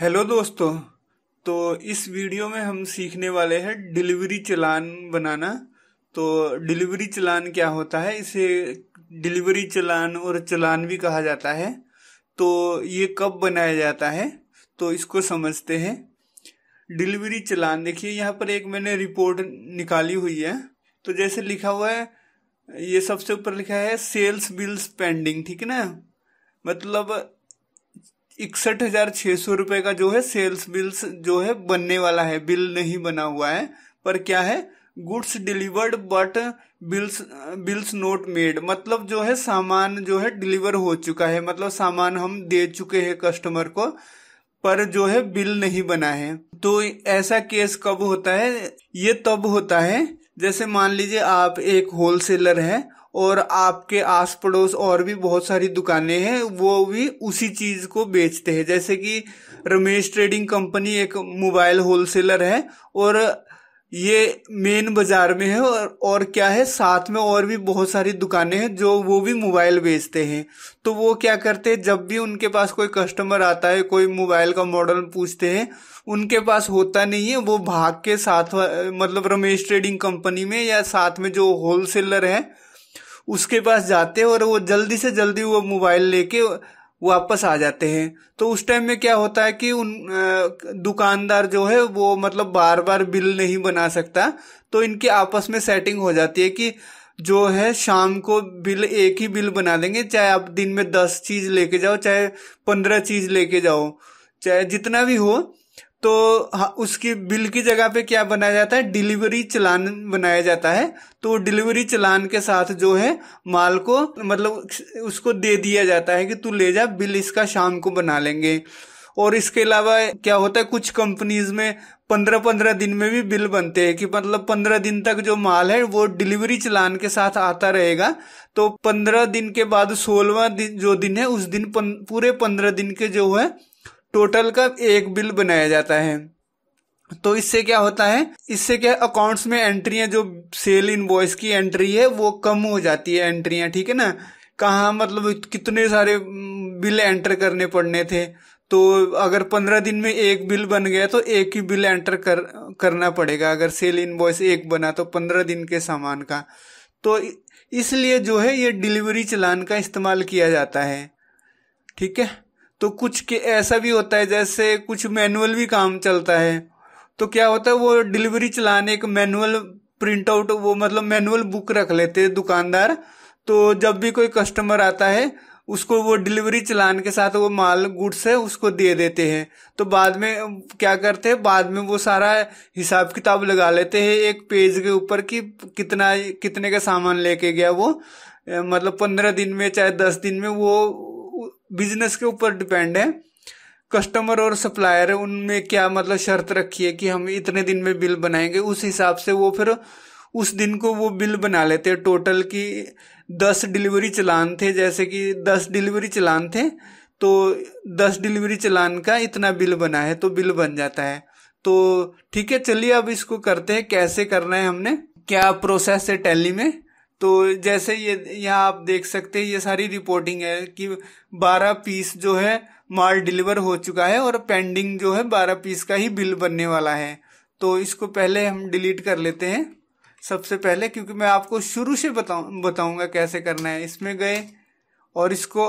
hello दोस्तों तो इस वीडियो में हम सीखने वाले हैं डिलीवरी चलान बनाना तो डिलीवरी चलान क्या होता है इसे डिलीवरी चलान और चलान भी कहा जाता है तो ये कब बनाया जाता है तो इसको समझते हैं डिलीवरी चलान देखिए यहाँ पर एक मैंने रिपोर्ट निकाली हुई है तो जैसे लिखा हुआ है ये सबसे ऊपर लिखा है सेल्स बिल्स पेंडिंग ठीक है ना मतलब इकसठ हजार छह सौ रुपए का जो है सेल्स बिल्स जो है बनने वाला है बिल नहीं बना हुआ है पर क्या है goods delivered but bills bills not made मतलब जो है सामान जो है डिलीवर हो चुका है मतलब सामान हम दे चुके हैं कस्टमर को पर जो है बिल नहीं बना है तो ऐसा केस कब होता है ये तब होता है जैसे मान लीजिए आप एक होलसेलर है और आपके आस पड़ोस और भी बहुत सारी दुकानें हैं वो भी उसी चीज को बेचते हैं जैसे कि रमेश ट्रेडिंग कंपनी एक मोबाइल होलसेलर है और ये मेन बाजार में है और और क्या है साथ में और भी बहुत सारी दुकानें हैं जो वो भी मोबाइल बेचते हैं तो वो क्या करते हैं जब भी उनके पास कोई कस्टमर आता है कोई मोबाइल का मॉडल पूछते हैं उनके पास होता नहीं है वो भाग के साथ मतलब रमेश ट्रेडिंग कंपनी में या साथ में जो होलसेलर है उसके पास जाते हैं और वो जल्दी से जल्दी वो मोबाइल लेके वापस आ जाते हैं तो उस टाइम में क्या होता है कि उन दुकानदार जो है वो मतलब बार बार बिल नहीं बना सकता तो इनके आपस में सेटिंग हो जाती है कि जो है शाम को बिल एक ही बिल बना देंगे चाहे आप दिन में दस चीज लेके जाओ चाहे पंद्रह चीज लेके जाओ चाहे जितना भी हो तो उसकी बिल की जगह पे क्या बनाया जाता है डिलीवरी चलान बनाया जाता है तो डिलीवरी चलान के साथ जो है माल को मतलब उसको दे दिया जाता है कि तू ले जा बिल इसका शाम को बना लेंगे और इसके अलावा क्या होता है कुछ कंपनीज में पंद्रह पंद्रह दिन में भी बिल बनते हैं कि मतलब पंद्रह दिन तक जो माल है वो डिलीवरी चलान के साथ आता रहेगा तो पंद्रह दिन के बाद सोलवा दिन जो दिन है उस दिन पन, पूरे पंद्रह दिन के जो है टोटल का एक बिल बनाया जाता है तो इससे क्या होता है इससे क्या अकाउंट्स में एंट्रियां जो सेल इनवॉइस की एंट्री है वो कम हो जाती है एंट्रियां ठीक है ना कहाँ मतलब कितने सारे बिल एंटर करने पड़ने थे तो अगर पंद्रह दिन में एक बिल बन गया तो एक ही बिल एंटर कर करना पड़ेगा अगर सेल इनवॉइस एक बना तो पंद्रह दिन के सामान का तो इसलिए जो है ये डिलीवरी चलान का इस्तेमाल किया जाता है ठीक है तो कुछ के ऐसा भी होता है जैसे कुछ मैनुअल भी काम चलता है तो क्या होता है वो डिलीवरी चलाने एक मैनुअल प्रिंट आउट वो मतलब मैनुअल बुक रख लेते हैं दुकानदार तो जब भी कोई कस्टमर आता है उसको वो डिलीवरी चलान के साथ वो माल गुड्स है उसको दे देते हैं तो बाद में क्या करते हैं बाद में वो सारा हिसाब किताब लगा लेते हैं एक पेज के ऊपर कि कितना कितने का सामान लेके गया वो मतलब पंद्रह दिन में चाहे दस दिन में वो बिजनेस के ऊपर डिपेंड है कस्टमर और सप्लायर उनमें क्या मतलब शर्त रखी है कि हम इतने दिन में बिल बनाएंगे उस हिसाब से वो फिर उस दिन को वो बिल बना लेते हैं टोटल की दस डिलीवरी चलान थे जैसे कि दस डिलीवरी चलान थे तो दस डिलीवरी चलान का इतना बिल बना है तो बिल बन जाता है तो ठीक है चलिए अब इसको करते हैं कैसे करना है हमने क्या प्रोसेस है टैली में तो जैसे ये यहाँ आप देख सकते हैं ये सारी रिपोर्टिंग है कि 12 पीस जो है माल डिलीवर हो चुका है और पेंडिंग जो है 12 पीस का ही बिल बनने वाला है तो इसको पहले हम डिलीट कर लेते हैं सबसे पहले क्योंकि मैं आपको शुरू से बताऊँ बताऊँगा कैसे करना है इसमें गए और इसको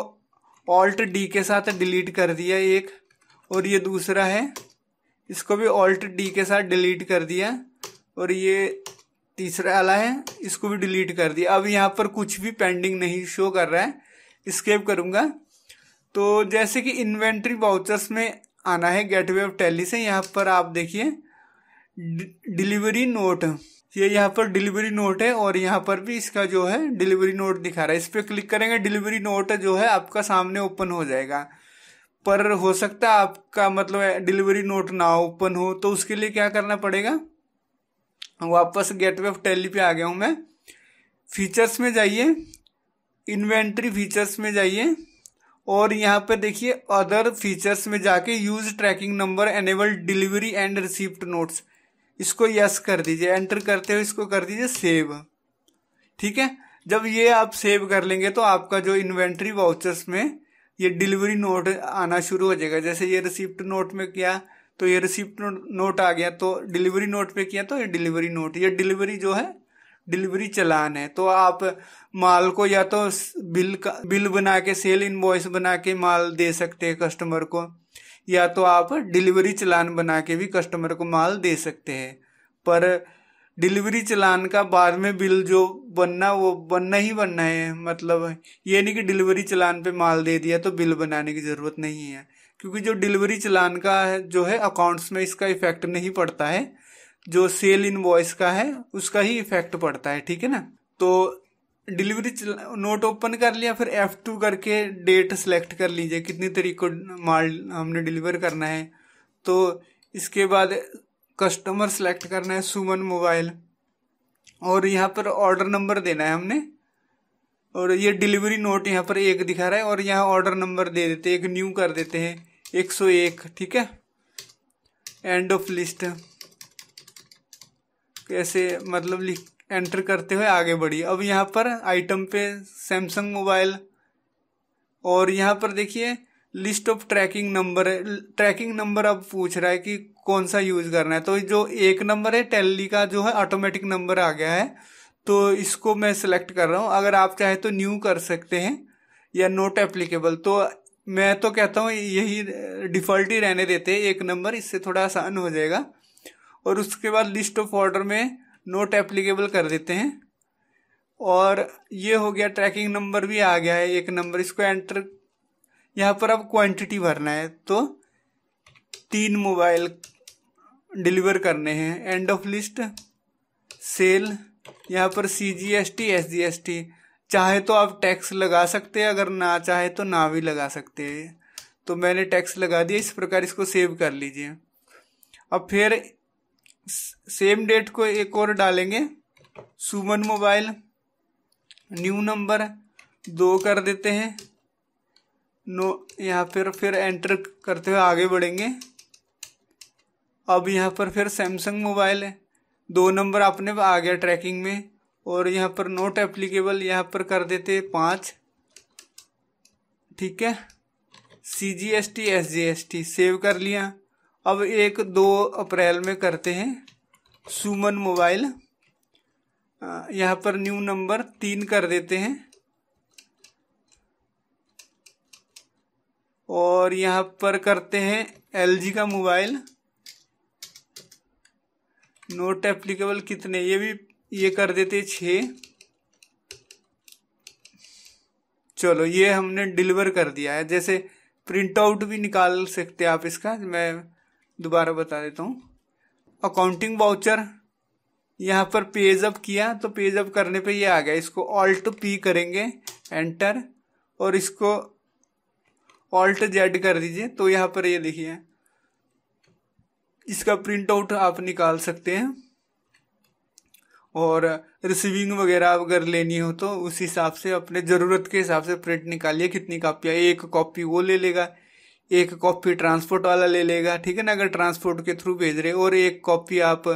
ऑल्ट डी के साथ डिलीट कर दिया एक और ये दूसरा है इसको भी ऑल्ट डी के साथ डिलीट कर दिया और ये तीसरा वाला है इसको भी डिलीट कर दिया अब यहाँ पर कुछ भी पेंडिंग नहीं शो कर रहा है स्केप करूँगा तो जैसे कि इन्वेंट्री बाउचर्स में आना है गेटवे ऑफ टैली से यहाँ पर आप देखिए डिलीवरी नोट ये यह यहाँ पर डिलीवरी नोट है और यहाँ पर भी इसका जो है डिलीवरी नोट दिखा रहा है इस पर क्लिक करेंगे डिलीवरी नोट जो है आपका सामने ओपन हो जाएगा पर हो सकता है आपका मतलब डिलीवरी नोट ना ओपन हो तो उसके लिए क्या करना पड़ेगा वापस गेटवे ऑफ टेली पे आ गया हूँ मैं फीचर्स में जाइए इन्वेंट्री फीचर्स में जाइए और यहाँ पर देखिए अदर फीचर्स में जाके use tracking number enable delivery and receipt notes इसको यस कर दीजिए एंटर करते हुए इसको कर दीजिए सेव ठीक है जब ये आप सेव कर लेंगे तो आपका जो इन्वेंट्री वाउचर्स में ये डिलीवरी नोट आना शुरू हो जाएगा जैसे ये रिसिप्ट नोट में क्या तो ये रिसिप्ट नोट आ गया तो डिलीवरी नोट पे किया तो ये डिलीवरी नोट ये डिलीवरी जो है डिलीवरी चलान है तो आप माल को या तो बिल का बिल बना के सेल इनवॉइस बना के माल दे सकते हैं कस्टमर को या तो आप डिलीवरी चलान बना के भी कस्टमर को माल दे सकते हैं पर डिलीवरी चलान का बाद में बिल जो बनना वो बनना ही बनना है मतलब ये नहीं कि डिलीवरी चलान पे माल दे दिया तो बिल बनाने की ज़रूरत नहीं है क्योंकि जो डिलीवरी चलान का है जो है अकाउंट्स में इसका इफेक्ट नहीं पड़ता है जो सेल इनवॉइस का है उसका ही इफेक्ट पड़ता है ठीक है ना तो डिलीवरी नोट ओपन कर लिया फिर एफ टू करके डेट सेलेक्ट कर लीजिए कितनी तारीख को माल हमने डिलीवर करना है तो इसके बाद कस्टमर सेलेक्ट करना है सुमन मोबाइल और यहाँ पर ऑर्डर नंबर देना है हमने और ये डिलीवरी नोट यहाँ पर एक दिखा रहा है और यहाँ ऑर्डर नंबर दे देते हैं एक न्यू कर देते हैं एक सौ एक ठीक है एंड ऑफ लिस्ट कैसे मतलब लिख एंटर करते हुए आगे बढ़ी अब यहाँ पर आइटम पे सैमसंग मोबाइल और यहाँ पर देखिए लिस्ट ऑफ ट्रैकिंग नंबर है ट्रैकिंग नंबर अब पूछ रहा है कि कौन सा यूज करना है तो जो एक नंबर है टेली का जो है ऑटोमेटिक नंबर आ गया है तो इसको मैं सिलेक्ट कर रहा हूँ अगर आप चाहे तो न्यू कर सकते हैं या नोट एप्लीकेबल तो मैं तो कहता हूँ यही डिफॉल्ट ही रहने देते एक नंबर इससे थोड़ा आसान हो जाएगा और उसके बाद लिस्ट ऑफ ऑर्डर में नोट एप्लीकेबल कर देते हैं और ये हो गया ट्रैकिंग नंबर भी आ गया है एक नंबर इसको एंटर यहाँ पर अब क्वांटिटी भरना है तो तीन मोबाइल डिलीवर करने हैं एंड ऑफ लिस्ट सेल यहाँ पर C G S T S G S T चाहे तो आप टैक्स लगा सकते हैं अगर ना चाहे तो ना भी लगा सकते हैं तो मैंने टैक्स लगा दिया इस प्रकार इसको सेव कर लीजिए अब फिर सेम डेट को एक और डालेंगे सुमन मोबाइल न्यू नंबर दो कर देते हैं नो यहाँ पर फिर एंटर करते हुए आगे बढ़ेंगे अब यहाँ पर फिर सैमसंग मोबाइल है दो नंबर आपने आ गया ट्रैकिंग में और यहाँ पर नोट एप्लीकेबल यहाँ पर कर देते पाँच ठीक है C G S T S G S T save कर लिया अब एक दो अप्रैल में करते हैं सुमन मोबाइल यहाँ पर न्यू नंबर तीन कर देते हैं और यहाँ पर करते हैं एलजी का मोबाइल नोट एप्लीकेबल कितने ये भी ये कर देते छ चलो ये हमने डिलीवर कर दिया है जैसे प्रिंट आउट भी निकाल सकते हैं आप इसका मैं दोबारा बता देता हूँ अकाउंटिंग वाउचर यहाँ पर पेज अप किया तो पेज अप करने पे ये आ गया इसको ऑल्ट पी करेंगे एंटर और इसको ऑल्ट जेड कर दीजिए तो यहाँ पर ये देखिए इसका प्रिंट आउट आप निकाल सकते हैं और रिसीविंग वगैरह अगर लेनी हो तो उस हिसाब से अपने ज़रूरत के हिसाब से प्रिंट निकालिए कितनी कापियाँ एक कॉपी वो ले लेगा एक कॉपी ट्रांसपोर्ट वाला ले लेगा ठीक है ना अगर ट्रांसपोर्ट के थ्रू भेज रहे और एक कॉपी आप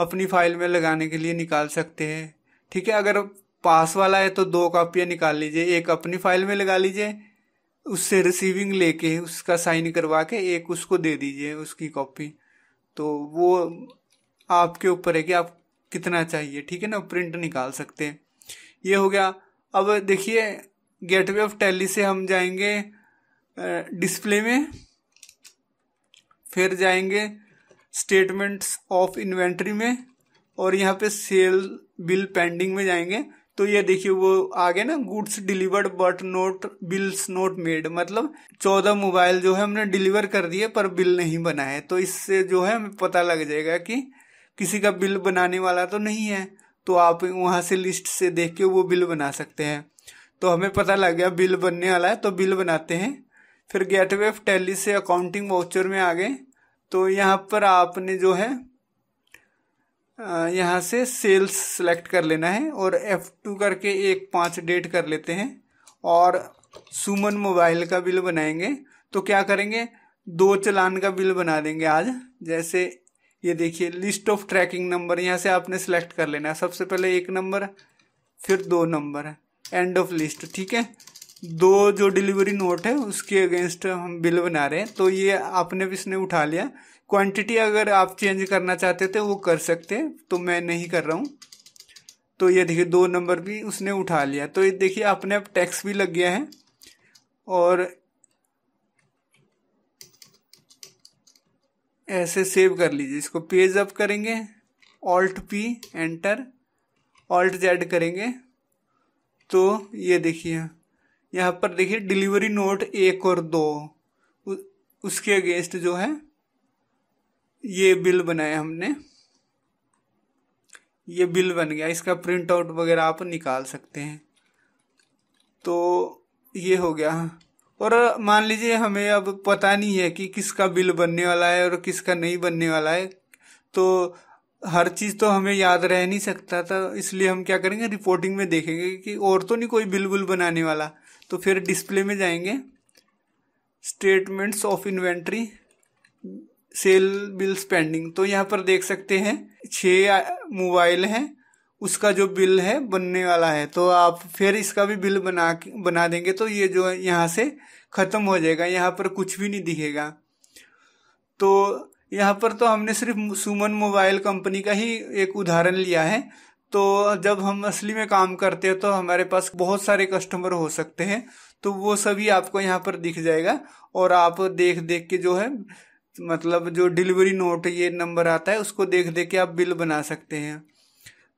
अपनी फाइल में लगाने के लिए निकाल सकते हैं ठीक है अगर पास वाला है तो दो कापियाँ निकाल लीजिए एक अपनी फाइल में लगा लीजिए उससे रिसीविंग लेके उसका साइन करवा के एक उसको दे दीजिए उसकी कॉपी तो वो आपके ऊपर है कि आप कितना चाहिए ठीक है ना प्रिंट निकाल सकते हैं ये हो गया अब देखिए गेटवे ऑफ टैली से हम जाएंगे डिस्प्ले में फिर जाएंगे स्टेटमेंट्स ऑफ इन्वेंट्री में और यहाँ पे सेल बिल पेंडिंग में जाएंगे तो ये देखिए वो आगे ना goods delivered but not bills not made मतलब चौदह मोबाइल जो है हमने डिलीवर कर दिए पर बिल नहीं बना है तो इससे जो है हमें पता लग जाएगा कि किसी का बिल बनाने वाला तो नहीं है तो आप वहाँ से लिस्ट से देख के वो बिल बना सकते हैं तो हमें पता लग गया बिल बनने वाला है तो बिल बनाते हैं फिर गेटवे ऑफ टैली से अकाउंटिंग वाउचर में आ गए तो यहाँ पर आपने जो है यहाँ से सेल्स सेलेक्ट कर लेना है और एफ टू करके एक पाँच डेट कर लेते हैं और सुमन मोबाइल का बिल बनाएंगे तो क्या करेंगे दो चलान का बिल बना देंगे आज जैसे ये देखिए लिस्ट ऑफ ट्रैकिंग नंबर यहाँ से आपने सेलेक्ट कर लेना है सबसे पहले एक नंबर फिर दो नंबर एंड ऑफ लिस्ट ठीक है दो जो डिलीवरी नोट है उसके अगेंस्ट हम बिल बना रहे हैं तो ये आपने भी इसने उठा लिया क्वांटिटी अगर आप चेंज करना चाहते थे वो कर सकते हैं तो मैं नहीं कर रहा हूँ तो ये देखिए दो नंबर भी उसने उठा लिया तो ये देखिए अपने आप टैक्स भी लग गया है और ऐसे सेव कर लीजिए इसको पेज अप करेंगे alt P enter alt Z करेंगे तो ये देखिए यहाँ पर देखिए डिलीवरी नोट एक और दो उसके अगेंस्ट जो है ये बिल बनाया हमने ये बिल बन गया इसका प्रिंट आउट वगैरह आप निकाल सकते हैं तो ये हो गया और मान लीजिए हमें अब पता नहीं है कि किसका बिल बनने वाला है और किसका नहीं बनने वाला है तो हर चीज़ तो हमें याद रह नहीं सकता था तो इसलिए हम क्या करेंगे रिपोर्टिंग में देखेंगे कि और तो नहीं कोई बिल बुल बनाने वाला तो फिर डिस्प्ले में जाएंगे statements of inventory sale bills pending तो यहाँ पर देख सकते हैं छः मोबाइल हैं उसका जो बिल है बनने वाला है तो आप फिर इसका भी बिल बना बना देंगे तो ये जो यहाँ से ख़त्म हो जाएगा यहाँ पर कुछ भी नहीं दिखेगा तो यहाँ पर तो हमने सिर्फ सुमन मोबाइल कंपनी का ही एक उदाहरण लिया है तो जब हम असली में काम करते हैं तो हमारे पास बहुत सारे कस्टमर हो सकते हैं तो वो सभी आपको यहाँ पर दिख जाएगा और आप देख देख के जो है मतलब जो डिलीवरी नोट ये नंबर आता है उसको देख देख के आप बिल बना सकते हैं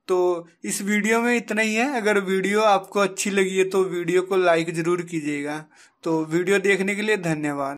तो इस वीडियो में इतना ही है अगर वीडियो आपको अच्छी लगी है तो वीडियो को लाइक ज़रूर कीजिएगा तो वीडियो देखने के लिए धन्यवाद